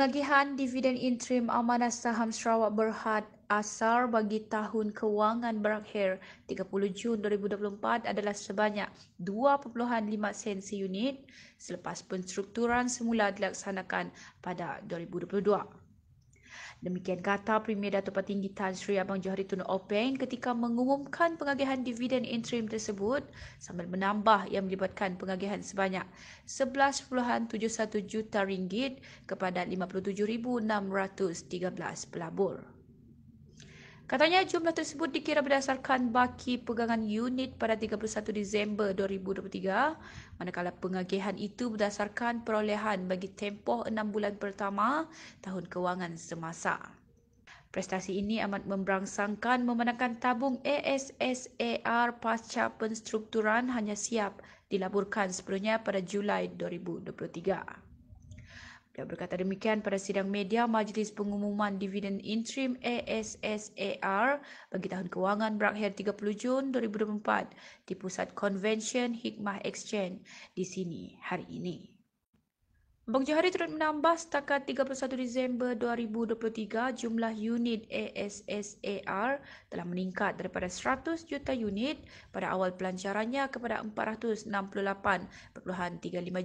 pengagihan dividen interim amanah saham Sarawak Berhad asar bagi tahun kewangan berakhir 30 Jun 2024 adalah sebanyak 2.5 sen seunit selepas penstrukturan semula dilaksanakan pada 2022. Demikian kata Premier Datuk Patinggi Tan Sri Abang Johari Tun Openg ketika mengumumkan pengagihan dividen interim tersebut sambil menambah yang melibatkan pengagihan sebanyak 11.71 juta ringgit kepada 57,613 pelabur. Katanya jumlah tersebut dikira berdasarkan baki pegangan unit pada 31 Disember 2023 manakala pengagihan itu berdasarkan perolehan bagi tempoh enam bulan pertama tahun kewangan semasa. Prestasi ini amat memberangsangkan memenangkan tabung ASSAR pasca penstrukturan hanya siap dilaburkan sepenuhnya pada Julai 2023. Beliau berkata demikian pada sidang media Majlis Pengumuman Dividen Interim ASSAR bagi tahun kewangan berakhir 30 Jun 2024 di Pusat Convention Hikmah Exchange di sini hari ini. Bekerja hari turut menambah setakat 31 Disember 2023, jumlah unit ASSAR telah meningkat daripada 100 juta unit pada awal pelancarannya kepada 468.35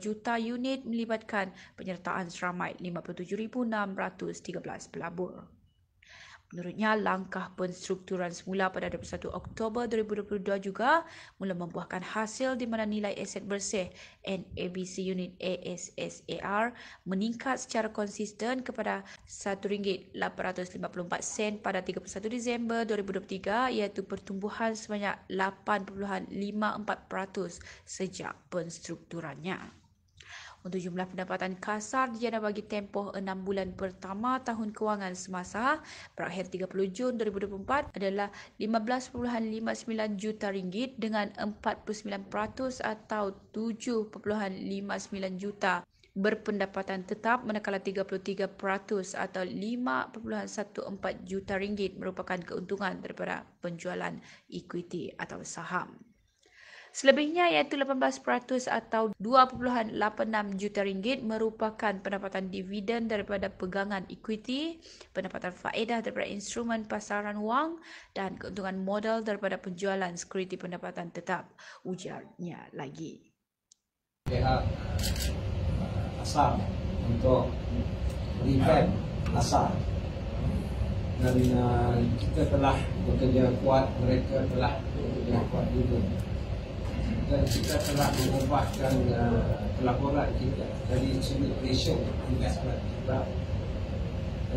juta unit melibatkan penyertaan seramai 57,613 pelabur. Menurutnya, langkah penstrukturan semula pada 21 Oktober 2022 juga mula membuahkan hasil di mana nilai aset bersih NABC unit ASSAR meningkat secara konsisten kepada RM1.854 sen pada 31 Disember 2023 iaitu pertumbuhan sebanyak 8.54% sejak penstrukturannya untuk jumlah pendapatan kasar dijana bagi tempoh 6 bulan pertama tahun kewangan semasa berakhir 30 Jun 2024 adalah 15.59 juta ringgit dengan 49% atau 7.59 juta berpendapatan tetap manakala 33% atau 5.14 juta ringgit merupakan keuntungan daripada penjualan equity atau saham. Selebihnya iaitu 18% atau 2.86 juta ringgit merupakan pendapatan dividen daripada pegangan equity, pendapatan faedah daripada instrumen pasaran wang dan keuntungan modal daripada penjualan sekuriti pendapatan tetap ujarnya lagi. Pihak asal untuk revamp asal dan uh, kita telah bekerja kuat, mereka telah bekerja kuat juga dan kita telah mengubahkan uh, pelaporan kita dari sini Asian Investment kita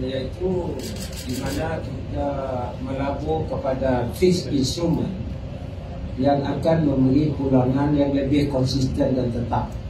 iaitu di mana kita melabur kepada fixed instrument yang akan memberi pulangan yang lebih konsisten dan tetap